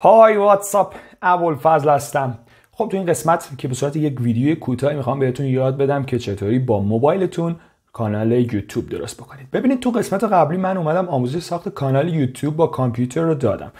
های واتساپ فضل هستم خب تو این قسمت که به صورت یک ویدیو کوتاه میخوام بهتون یاد بدم که چطوری با موبایلتون کانال یوتیوب درست بکنید ببینید تو قسمت قبلی من اومدم آموزش ساخت کانال یوتیوب با کامپیوتر رو دادم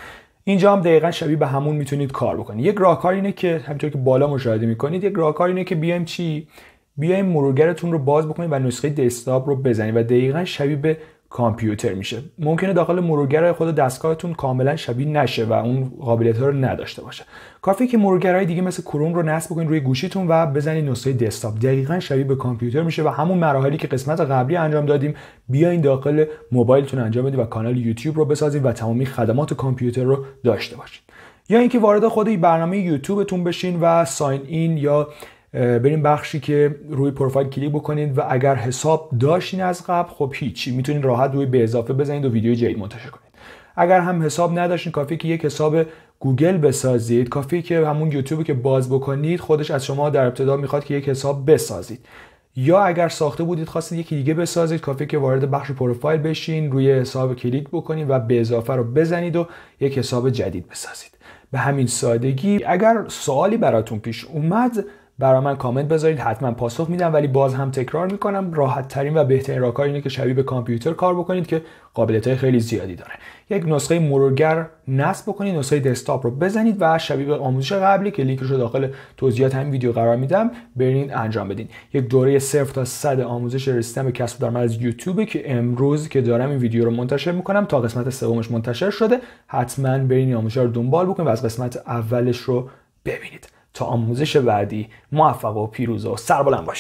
اینجا هم دقیقا شبیه به همون میتونید کار بکنید یک راهکار اینه که همینطور که بالا مشاهده میکنید یک راهکار اینه که بیایم چی بیایم مرورگرتون رو باز بکنید و نسخه دسکتاپ رو بزنید و دقیقا شبیه به کامپیوتر میشه ممکنه داخل مرورگر خود دستگاهتون کاملا شبیه نشه و اون قابلیت ها رو نداشته باشه کافی که مرورگرای دیگه مثل کروم رو نصب بکنید روی گوشیتون و بزنید نسخه دسکتاپ دقیقا شبیه به کامپیوتر میشه و همون مراحلی که قسمت قبلی انجام دادیم بیاین داخل موبایلتون انجام بدید و کانال یوتیوب رو بسازید و تمامی خدمات کامپیوتر رو داشته باشید یا اینکه وارد خود برنامه یوتیوبتون بشین و ساین این یا بریم بخشی که روی پروفایل کلیک بکنید و اگر حساب داشتین از قبل خب هیچی میتونید راحت روی به اضافه بزنید و ویدیو جدید منتشر کنید اگر هم حساب نداشتین کافی که یک حساب گوگل بسازید کافی که همون یوتیوب که باز بکنید خودش از شما در ابتدا میخواد که یک حساب بسازید یا اگر ساخته بودید خواستید یکی دیگه بسازید کافی که وارد بخش پروفایل بشین روی حساب کلیک بکنید و به اضافه رو بزنید و یک حساب جدید بسازید به همین سادگی اگر سوالی براتون پیش اومد برای من کامنت بذارید حتما پاسخ میدم ولی باز هم تکرار میکنم راحت ترین و بهترین راهکار اینه که شبیه به کامپیوتر کار بکنید که قابلیت های خیلی زیادی داره یک نسخه مرورگر نصب بکنید نسخه دسکتاپ رو بزنید و شبیه به آموزش قبلی که لینکش رو داخل توضیحات همین ویدیو قرار میدم برین انجام بدین یک دوره صرف تا صد آموزش رسیدن به کسب درآمد از یوتیوب که امروز که دارم این ویدیو رو منتشر میکنم تا قسمت سومش منتشر شده حتما برین آموزش رو دنبال بکنید و از قسمت اولش رو ببینید تا آموزش بعدی موفق و پیروز و سربلند باشید